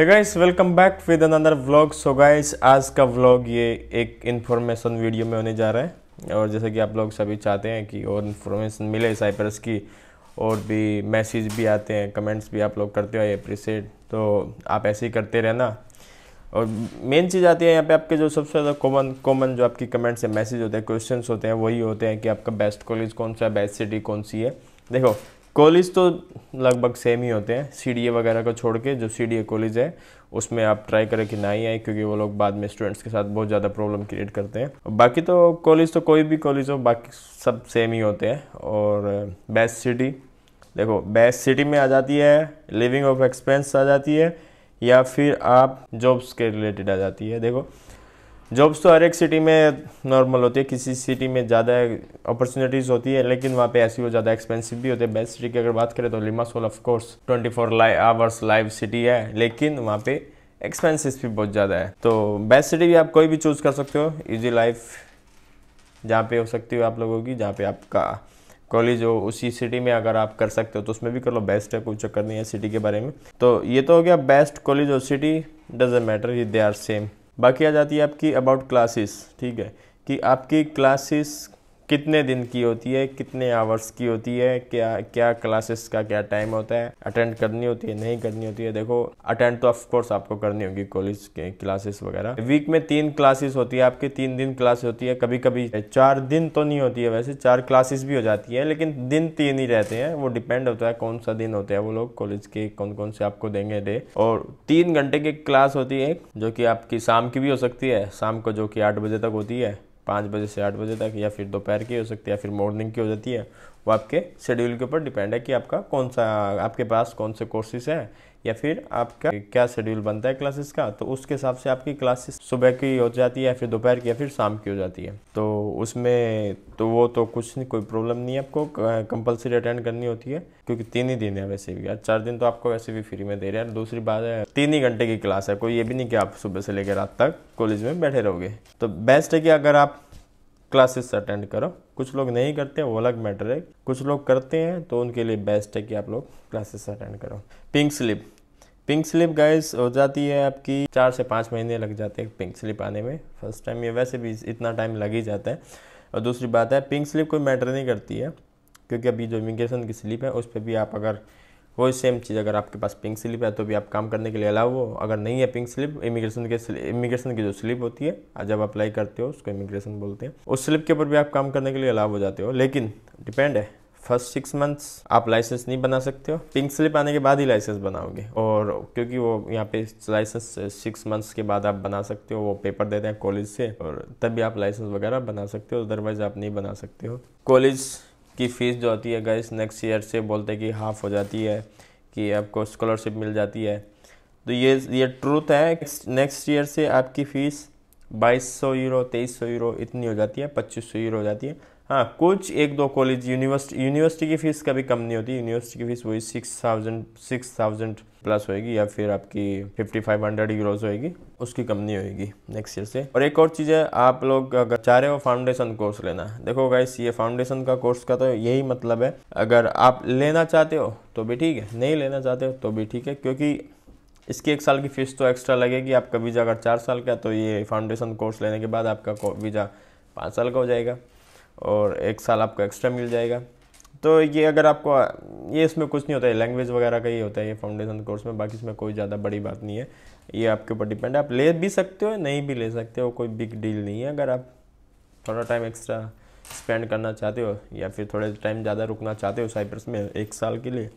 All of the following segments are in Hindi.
hey guys welcome back with another vlog so guys आज का व्लॉग ये एक इन्फॉर्मेशन वीडियो में होने जा रहा है और जैसे कि आप लोग सभी चाहते हैं कि और इन्फॉर्मेशन मिले साइप्रस की और भी मैसेज भी आते हैं कमेंट्स भी आप लोग करते हो आई अप्रिसिएट तो आप ऐसे ही करते रहना और मेन चीज़ आती है यहाँ पे आपके जो सबसे ज़्यादा कॉमन कॉमन जो आपकी कमेंट्स हैं मैसेज होते हैं क्वेश्चंस होते हैं वही होते हैं कि आपका बेस्ट कॉलेज कौन सा है बेस्ट सिटी कौन सी है देखो कॉलेज तो लगभग सेम ही होते हैं सी वगैरह को छोड़ के जो सी कॉलेज है उसमें आप ट्राई करें कि ना ही आए क्योंकि वो लोग बाद में स्टूडेंट्स के साथ बहुत ज़्यादा प्रॉब्लम क्रिएट करते हैं बाकी तो कॉलेज तो कोई भी कॉलेज हो बाकी सब सेम ही होते हैं और बेस्ट uh, सिटी देखो बेस्ट सिटी में आ जाती है लिविंग ऑफ एक्सपेंस आ जाती है या फिर आप जॉब्स के रिलेटेड आ जाती है देखो जॉब्स तो हर एक सिटी में नॉर्मल होती है किसी सिटी में ज़्यादा अपॉर्चुनिटीज़ होती है लेकिन वहाँ पे ऐसी वो ज़्यादा एक्सपेंसिव भी होते हैं बेस्ट सिटी की अगर बात करें तो Limassol of course 24 four hours live city है लेकिन वहाँ पे एक्सपेंसिस भी बहुत ज़्यादा है तो बेस्ट सिटी भी आप कोई भी चूज़ कर सकते हो ईजी लाइफ जहाँ पे हो सकती हो आप लोगों की जहाँ पे आपका कॉलेज हो उसी सिटी में अगर आप कर सकते हो तो उसमें भी कर लो बेस्ट है कोई चक्कर नहीं है सिटी के बारे में तो ये तो हो गया बेस्ट कॉलेज और city doesn't matter they are same बाकी आ जाती है आपकी अबाउट क्लासेस ठीक है कि आपकी क्लासेस कितने दिन की होती है कितने आवर्स की होती है क्या क्या क्लासेस का क्या टाइम होता है अटेंड करनी होती है नहीं करनी होती है देखो अटेंड तो ऑफकोर्स आपको करनी होगी कॉलेज के क्लासेस वगैरह वीक में तीन क्लासेस होती है आपके तीन दिन क्लास होती है कभी कभी चार दिन तो नहीं होती है वैसे चार क्लासेस भी हो जाती है लेकिन दिन तीन ही रहते हैं वो डिपेंड होता है कौन सा दिन होता है वो लोग कॉलेज के कौन कौन से आपको देंगे डे और तीन घंटे की क्लास होती है जो कि आपकी शाम की भी हो सकती है शाम को जो कि आठ बजे तक होती है पाँच बजे से आठ बजे तक या फिर दोपहर की हो सकती है या फिर मॉर्निंग की हो जाती है वो आपके शेड्यूल के ऊपर डिपेंड है कि आपका कौन सा आपके पास कौन से कोर्सेज हैं या फिर आपका क्या शेड्यूल बनता है क्लासेस का तो उसके हिसाब से आपकी क्लासेस सुबह की हो जाती है या फिर दोपहर की या फिर शाम की हो जाती है तो उसमें तो वो तो कुछ नहीं कोई प्रॉब्लम नहीं है आपको कंपलसरी अटेंड करनी होती है क्योंकि तीन ही दिन है वैसे भी यार चार दिन तो आपको वैसे भी फ्री में दे रहे हैं दूसरी बात है तीन ही घंटे की क्लास है कोई ये भी नहीं कि आप सुबह से लेकर रात तक कॉलेज में बैठे रहोगे तो बेस्ट है कि अगर आप क्लासेस अटेंड करो कुछ लोग नहीं करते वो अलग मैटर है कुछ लोग करते हैं तो उनके लिए बेस्ट है कि आप लोग क्लासेस अटेंड करो pink slip pink slip guys हो जाती है आपकी चार से पाँच महीने लग जाते हैं पिंक स्लिप आने में फर्स्ट टाइम ये वैसे भी इतना टाइम लग ही जाता है और दूसरी बात है पिंक स्लिप कोई मैटर नहीं करती है क्योंकि अभी जो इमिग्रेशन की स्लिप है उस पर भी आप अगर वही सेम चीज़ अगर आपके पास पिंक स्लिप है तो भी आप काम करने के लिए अलाउ हो अगर नहीं है पिंक स्लिप इमिग्रेशन के इमिग्रेशन की जो स्लिप होती है जब अप्लाई करते हो उसको इमिग्रेशन बोलते हैं उस स्लिप के ऊपर भी आप काम करने के लिए अलाउ हो जाते हो लेकिन डिपेंड है फर्स्ट सिक्स मंथ्स आप लाइसेंस नहीं बना सकते हो पिंक स्लिप आने के बाद ही लाइसेंस बनाओगे और क्योंकि वो यहाँ पे लाइसेंस सिक्स मंथ्स के बाद आप बना सकते हो वो पेपर देते हैं कॉलेज से और तब भी आप लाइसेंस वगैरह बना सकते हो अदरवाइज आप नहीं बना सकते हो कॉलेज की फ़ीस जो होती है गाइस नेक्स्ट ईयर से बोलते हैं कि हाफ़ हो जाती है कि आपको स्कॉलरशिप मिल जाती है तो ये ये ट्रूथ है नेक्स्ट ईयर से आपकी फ़ीस बाईस सौ यूरो तेईस सौ यूरो इतनी हो जाती है पच्चीस सौ यूरो हो जाती है हाँ कुछ एक दो कॉलेज यूनिवर्सिटी यूनिवर्सिटी की फ़ीस कभी कम नहीं होती यूनिवर्सिटी की फ़ीस वही six thousand six thousand plus होएगी या फिर आपकी फिफ्टी फाइव हंड्रेड यूरोज होएगी उसकी कम नहीं होएगी नेक्स्ट ईयर से और एक और चीज़ है आप लोग अगर चाह रहे हो फाउंडेशन कोर्स लेना देखो गाइस ये फाउंडेशन का कोर्स का तो यही मतलब है अगर आप लेना चाहते हो तो भी ठीक है नहीं लेना चाहते हो तो भी ठीक है क्योंकि इसकी एक साल की फ़ीस तो एक्स्ट्रा लगेगी आपका वीज़ा अगर चार साल का तो ये फाउंडेशन कोर्स लेने के बाद आपका वीज़ा पाँच साल का हो जाएगा और एक साल आपको एक्स्ट्रा मिल जाएगा तो ये अगर आपको ये इसमें कुछ नहीं होता है लैंग्वेज वगैरह का ही होता है ये फाउंडेशन कोर्स में बाकी इसमें कोई ज़्यादा बड़ी बात नहीं है ये आपके ऊपर डिपेंड है आप ले भी सकते हो नहीं भी ले सकते हो कोई बिग डील नहीं है अगर आप थोड़ा टाइम एक्स्ट्रा स्पेंड करना चाहते हो या फिर थोड़े टाइम ज़्यादा रुकना चाहते हो साइप्रस में एक साल के लिए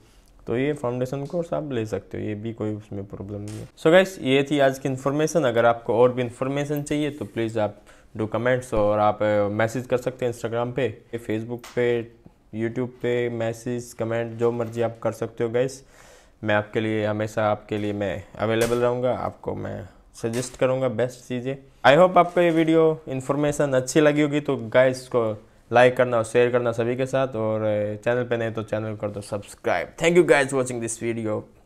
तो ये फाउंडेशन कोर्स आप ले सकते हो ये भी कोई उसमें प्रॉब्लम नहीं है सो so गाइस ये थी आज की इन्फॉर्मेशन अगर आपको और भी इन्फॉर्मेशन चाहिए तो प्लीज़ आप डू कमेंट्स और आप मैसेज कर सकते हैं इंस्टाग्राम पे फेसबुक पे यूट्यूब पे मैसेज कमेंट जो मर्जी आप कर सकते हो गैस मैं आपके लिए हमेशा आपके लिए मैं अवेलेबल रहूँगा आपको मैं सजेस्ट करूँगा बेस्ट चीज़ें आई होप आपको ये वीडियो इन्फॉर्मेशन अच्छी लगी होगी तो गैस को लाइक करना और शेयर करना सभी के साथ और चैनल पे नहीं तो चैनल कर दो subscribe thank you guys watching this video